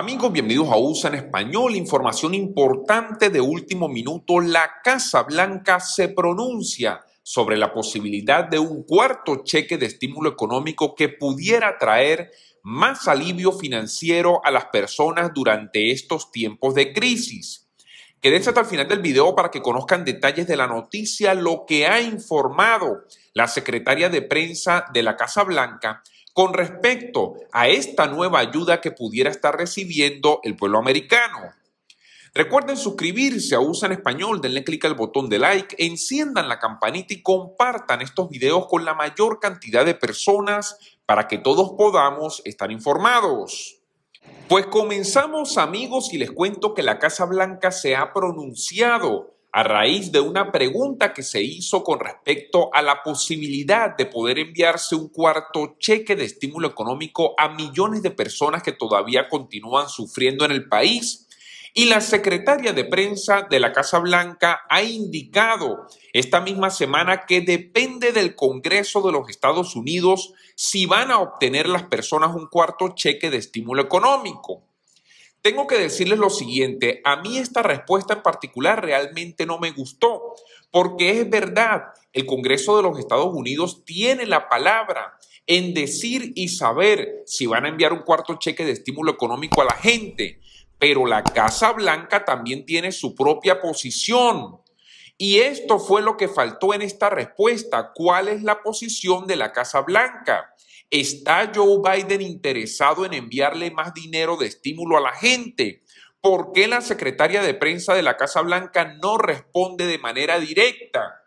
Amigos, bienvenidos a USA en español. Información importante de último minuto. La Casa Blanca se pronuncia sobre la posibilidad de un cuarto cheque de estímulo económico que pudiera traer más alivio financiero a las personas durante estos tiempos de crisis. Quédense hasta el final del video para que conozcan detalles de la noticia, lo que ha informado la secretaria de prensa de la Casa Blanca, con respecto a esta nueva ayuda que pudiera estar recibiendo el pueblo americano. Recuerden suscribirse a USA en Español, denle clic al botón de like, enciendan la campanita y compartan estos videos con la mayor cantidad de personas para que todos podamos estar informados. Pues comenzamos amigos y les cuento que la Casa Blanca se ha pronunciado a raíz de una pregunta que se hizo con respecto a la posibilidad de poder enviarse un cuarto cheque de estímulo económico a millones de personas que todavía continúan sufriendo en el país. Y la secretaria de prensa de la Casa Blanca ha indicado esta misma semana que depende del Congreso de los Estados Unidos si van a obtener las personas un cuarto cheque de estímulo económico tengo que decirles lo siguiente, a mí esta respuesta en particular realmente no me gustó, porque es verdad, el Congreso de los Estados Unidos tiene la palabra en decir y saber si van a enviar un cuarto cheque de estímulo económico a la gente, pero la Casa Blanca también tiene su propia posición. Y esto fue lo que faltó en esta respuesta. ¿Cuál es la posición de la Casa Blanca? ¿Está Joe Biden interesado en enviarle más dinero de estímulo a la gente? ¿Por qué la secretaria de prensa de la Casa Blanca no responde de manera directa?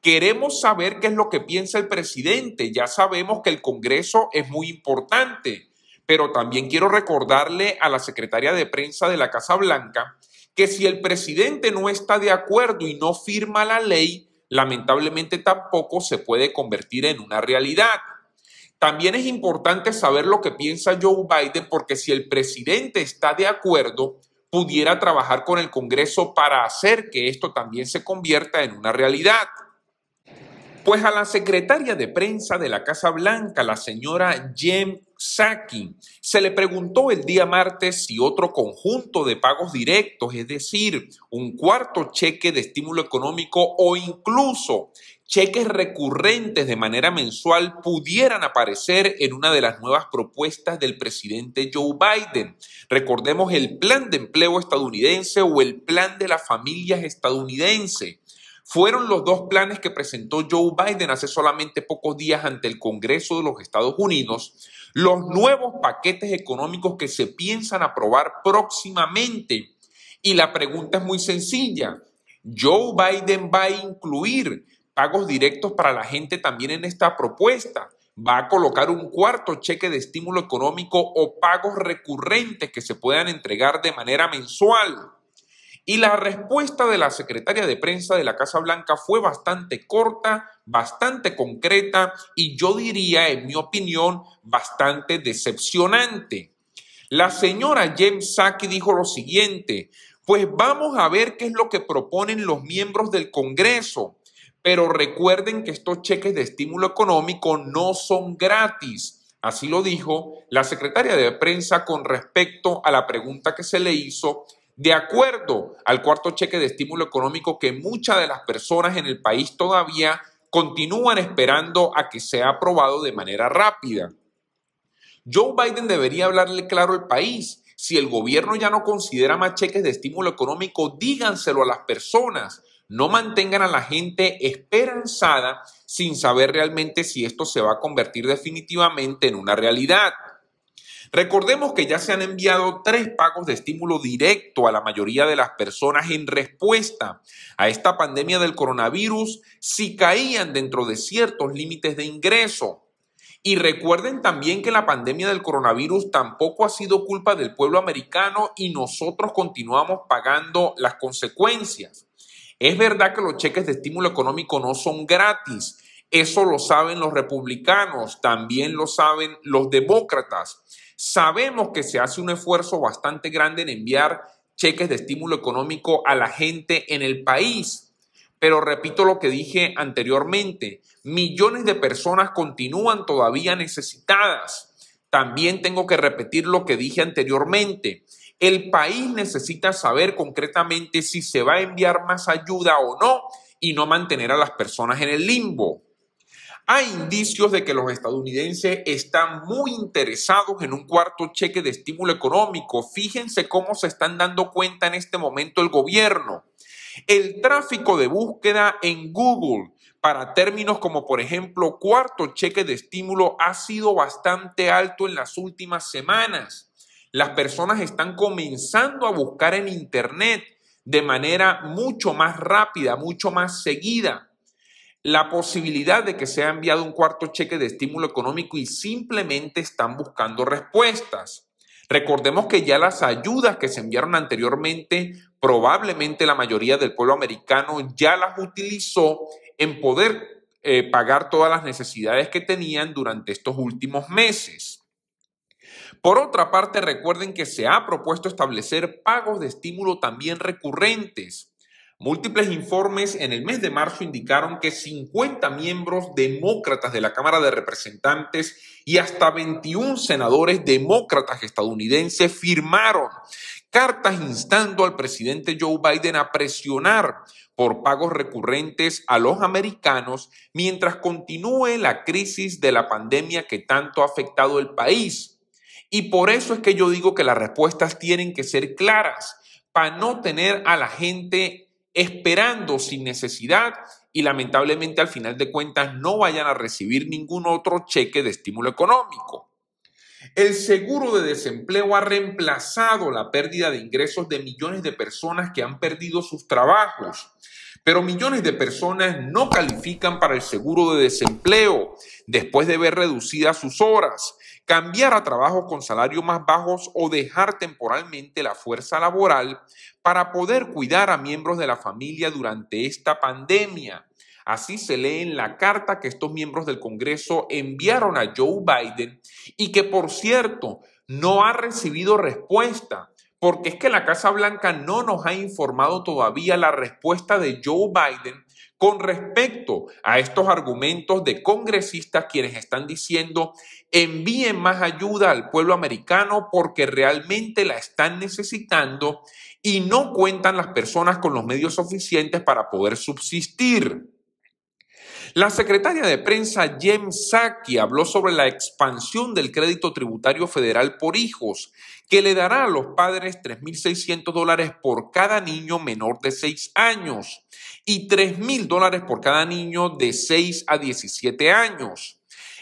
Queremos saber qué es lo que piensa el presidente. Ya sabemos que el Congreso es muy importante, pero también quiero recordarle a la secretaria de prensa de la Casa Blanca que si el presidente no está de acuerdo y no firma la ley, lamentablemente tampoco se puede convertir en una realidad. También es importante saber lo que piensa Joe Biden porque si el presidente está de acuerdo, pudiera trabajar con el Congreso para hacer que esto también se convierta en una realidad. Pues a la secretaria de prensa de la Casa Blanca, la señora Jem Psaki, se le preguntó el día martes si otro conjunto de pagos directos, es decir, un cuarto cheque de estímulo económico o incluso cheques recurrentes de manera mensual pudieran aparecer en una de las nuevas propuestas del presidente Joe Biden. Recordemos el plan de empleo estadounidense o el plan de las familias estadounidense. Fueron los dos planes que presentó Joe Biden hace solamente pocos días ante el Congreso de los Estados Unidos, los nuevos paquetes económicos que se piensan aprobar próximamente. Y la pregunta es muy sencilla. Joe Biden va a incluir pagos directos para la gente también en esta propuesta. Va a colocar un cuarto cheque de estímulo económico o pagos recurrentes que se puedan entregar de manera mensual. Y la respuesta de la secretaria de prensa de la Casa Blanca fue bastante corta, bastante concreta y yo diría, en mi opinión, bastante decepcionante. La señora James Saki dijo lo siguiente, pues vamos a ver qué es lo que proponen los miembros del Congreso. Pero recuerden que estos cheques de estímulo económico no son gratis. Así lo dijo la secretaria de prensa con respecto a la pregunta que se le hizo de acuerdo al cuarto cheque de estímulo económico que muchas de las personas en el país todavía continúan esperando a que sea aprobado de manera rápida. Joe Biden debería hablarle claro al país. Si el gobierno ya no considera más cheques de estímulo económico, díganselo a las personas. No mantengan a la gente esperanzada sin saber realmente si esto se va a convertir definitivamente en una realidad. Recordemos que ya se han enviado tres pagos de estímulo directo a la mayoría de las personas en respuesta a esta pandemia del coronavirus si caían dentro de ciertos límites de ingreso. Y recuerden también que la pandemia del coronavirus tampoco ha sido culpa del pueblo americano y nosotros continuamos pagando las consecuencias. Es verdad que los cheques de estímulo económico no son gratis. Eso lo saben los republicanos, también lo saben los demócratas. Sabemos que se hace un esfuerzo bastante grande en enviar cheques de estímulo económico a la gente en el país. Pero repito lo que dije anteriormente, millones de personas continúan todavía necesitadas. También tengo que repetir lo que dije anteriormente. El país necesita saber concretamente si se va a enviar más ayuda o no y no mantener a las personas en el limbo. Hay indicios de que los estadounidenses están muy interesados en un cuarto cheque de estímulo económico. Fíjense cómo se están dando cuenta en este momento el gobierno. El tráfico de búsqueda en Google para términos como por ejemplo cuarto cheque de estímulo ha sido bastante alto en las últimas semanas. Las personas están comenzando a buscar en Internet de manera mucho más rápida, mucho más seguida. La posibilidad de que se sea enviado un cuarto cheque de estímulo económico y simplemente están buscando respuestas. Recordemos que ya las ayudas que se enviaron anteriormente, probablemente la mayoría del pueblo americano ya las utilizó en poder eh, pagar todas las necesidades que tenían durante estos últimos meses. Por otra parte, recuerden que se ha propuesto establecer pagos de estímulo también recurrentes. Múltiples informes en el mes de marzo indicaron que 50 miembros demócratas de la Cámara de Representantes y hasta 21 senadores demócratas estadounidenses firmaron cartas instando al presidente Joe Biden a presionar por pagos recurrentes a los americanos mientras continúe la crisis de la pandemia que tanto ha afectado el país y por eso es que yo digo que las respuestas tienen que ser claras para no tener a la gente esperando sin necesidad y lamentablemente al final de cuentas no vayan a recibir ningún otro cheque de estímulo económico. El seguro de desempleo ha reemplazado la pérdida de ingresos de millones de personas que han perdido sus trabajos. Pero millones de personas no califican para el seguro de desempleo después de ver reducidas sus horas, cambiar a trabajos con salarios más bajos o dejar temporalmente la fuerza laboral para poder cuidar a miembros de la familia durante esta pandemia. Así se lee en la carta que estos miembros del Congreso enviaron a Joe Biden y que, por cierto, no ha recibido respuesta porque es que la Casa Blanca no nos ha informado todavía la respuesta de Joe Biden con respecto a estos argumentos de congresistas quienes están diciendo envíen más ayuda al pueblo americano porque realmente la están necesitando y no cuentan las personas con los medios suficientes para poder subsistir. La secretaria de prensa Jem Saki habló sobre la expansión del crédito tributario federal por hijos, que le dará a los padres 3.600 dólares por cada niño menor de 6 años y 3.000 dólares por cada niño de 6 a 17 años.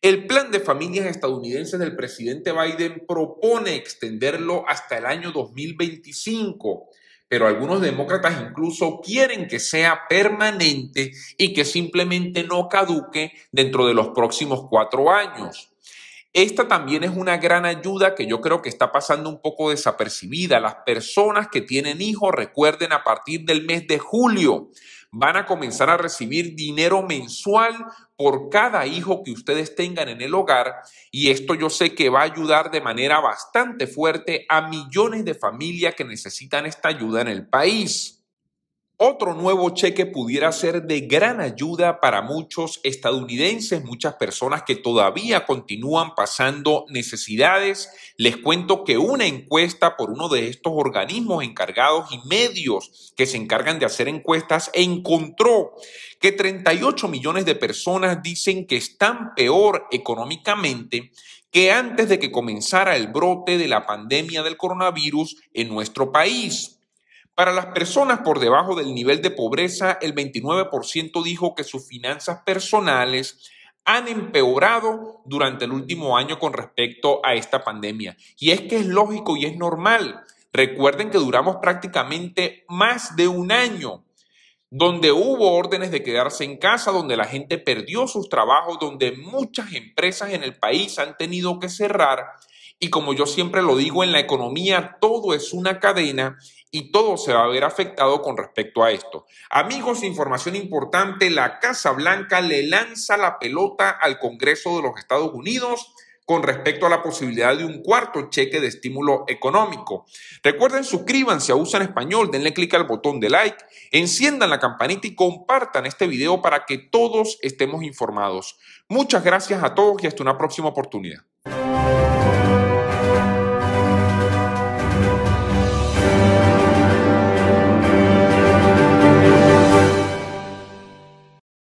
El plan de familias estadounidenses del presidente Biden propone extenderlo hasta el año 2025 pero algunos demócratas incluso quieren que sea permanente y que simplemente no caduque dentro de los próximos cuatro años. Esta también es una gran ayuda que yo creo que está pasando un poco desapercibida. Las personas que tienen hijos, recuerden, a partir del mes de julio van a comenzar a recibir dinero mensual por cada hijo que ustedes tengan en el hogar y esto yo sé que va a ayudar de manera bastante fuerte a millones de familias que necesitan esta ayuda en el país. Otro nuevo cheque pudiera ser de gran ayuda para muchos estadounidenses, muchas personas que todavía continúan pasando necesidades. Les cuento que una encuesta por uno de estos organismos encargados y medios que se encargan de hacer encuestas encontró que 38 millones de personas dicen que están peor económicamente que antes de que comenzara el brote de la pandemia del coronavirus en nuestro país. Para las personas por debajo del nivel de pobreza, el 29% dijo que sus finanzas personales han empeorado durante el último año con respecto a esta pandemia. Y es que es lógico y es normal. Recuerden que duramos prácticamente más de un año donde hubo órdenes de quedarse en casa, donde la gente perdió sus trabajos, donde muchas empresas en el país han tenido que cerrar y como yo siempre lo digo, en la economía todo es una cadena y todo se va a ver afectado con respecto a esto. Amigos, información importante, la Casa Blanca le lanza la pelota al Congreso de los Estados Unidos con respecto a la posibilidad de un cuarto cheque de estímulo económico. Recuerden, suscríbanse a USA en Español, denle clic al botón de like, enciendan la campanita y compartan este video para que todos estemos informados. Muchas gracias a todos y hasta una próxima oportunidad.